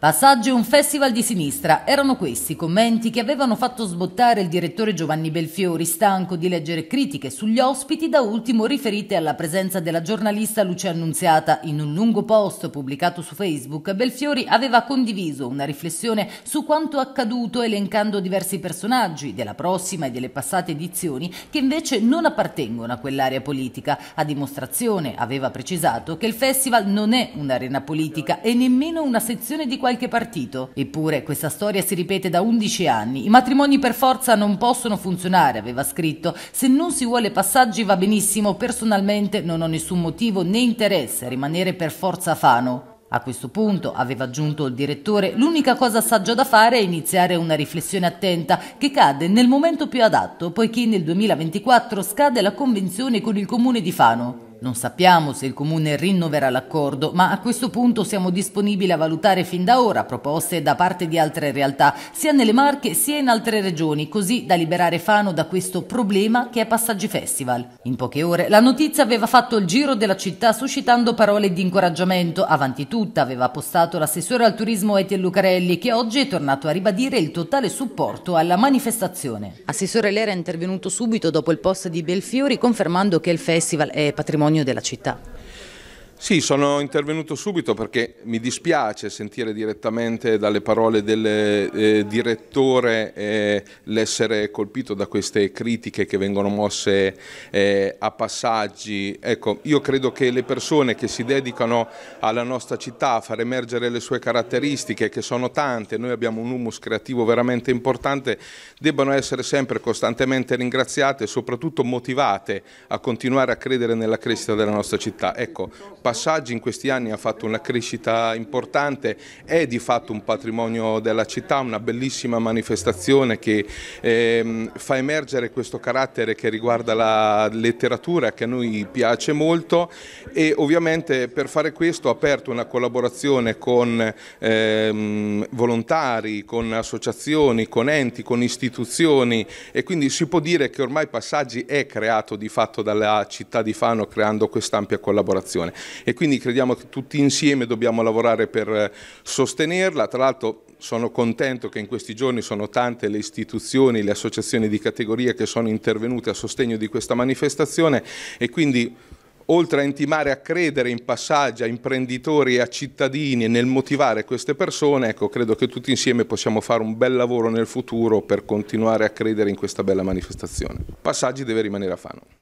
Passaggio un festival di sinistra erano questi i commenti che avevano fatto sbottare il direttore Giovanni Belfiori, stanco di leggere critiche sugli ospiti, da ultimo riferite alla presenza della giornalista Luce Annunziata. In un lungo post pubblicato su Facebook, Belfiori aveva condiviso una riflessione su quanto accaduto elencando diversi personaggi della prossima e delle passate edizioni che invece non appartengono a quell'area politica. A dimostrazione, aveva precisato, che il festival non è un'arena politica e nemmeno una sezione di qualità qualche partito. Eppure questa storia si ripete da 11 anni. I matrimoni per forza non possono funzionare, aveva scritto. Se non si vuole passaggi va benissimo, personalmente non ho nessun motivo né interesse a rimanere per forza fano. A questo punto, aveva aggiunto il direttore, l'unica cosa saggia da fare è iniziare una riflessione attenta che cade nel momento più adatto, poiché nel 2024 scade la convenzione con il comune di Fano. Non sappiamo se il Comune rinnoverà l'accordo, ma a questo punto siamo disponibili a valutare fin da ora proposte da parte di altre realtà, sia nelle Marche sia in altre regioni, così da liberare Fano da questo problema che è Passaggi Festival. In poche ore la notizia aveva fatto il giro della città suscitando parole di incoraggiamento. Avanti tutta aveva postato l'assessore al turismo Etiel Lucarelli, che oggi è tornato a ribadire il totale supporto alla manifestazione. Assessore Lera è intervenuto subito dopo il post di Belfiori confermando che il festival è patrimonio patrimonio della città. Sì, sono intervenuto subito perché mi dispiace sentire direttamente dalle parole del eh, direttore eh, l'essere colpito da queste critiche che vengono mosse eh, a passaggi. Ecco, io credo che le persone che si dedicano alla nostra città, a far emergere le sue caratteristiche, che sono tante, noi abbiamo un humus creativo veramente importante, debbano essere sempre costantemente ringraziate e soprattutto motivate a continuare a credere nella crescita della nostra città. Ecco, passaggi, in questi anni ha fatto una crescita importante, è di fatto un patrimonio della città, una bellissima manifestazione che ehm, fa emergere questo carattere che riguarda la letteratura che a noi piace molto e ovviamente per fare questo ha aperto una collaborazione con ehm, volontari, con associazioni, con enti, con istituzioni e quindi si può dire che ormai Passaggi è creato di fatto dalla città di Fano creando questa ampia collaborazione e quindi crediamo che tutti insieme dobbiamo lavorare per eh, sostenerla. Tra l'altro sono contento che in questi giorni sono tante le istituzioni, le associazioni di categoria che sono intervenute a sostegno di questa manifestazione e quindi oltre a intimare a credere in passaggi a imprenditori e a cittadini e nel motivare queste persone, ecco, credo che tutti insieme possiamo fare un bel lavoro nel futuro per continuare a credere in questa bella manifestazione. Passaggi deve rimanere a Fano.